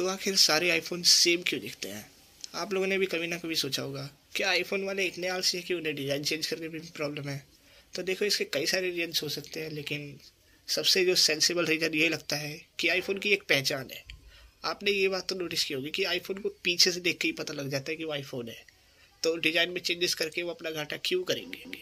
तो आखिर सारे आईफोन सेम क्यों दिखते हैं आप लोगों ने भी कभी ना कभी सोचा होगा क्या आईफोन वाले इतने आलसी हैं कि उन्हें डिज़ाइन चेंज करने में भी प्रॉब्लम है तो देखो इसके कई सारे रीजन हो सकते हैं लेकिन सबसे जो सेंसिबल रीजन ये लगता है कि आईफोन की एक पहचान है आपने ये बात तो नोटिस की होगी कि आईफोन को पीछे से देख के ही पता लग जाता है कि वो आईफोन है तो डिज़ाइन में चेंजेस करके वो अपना घाटा क्यों करेंगे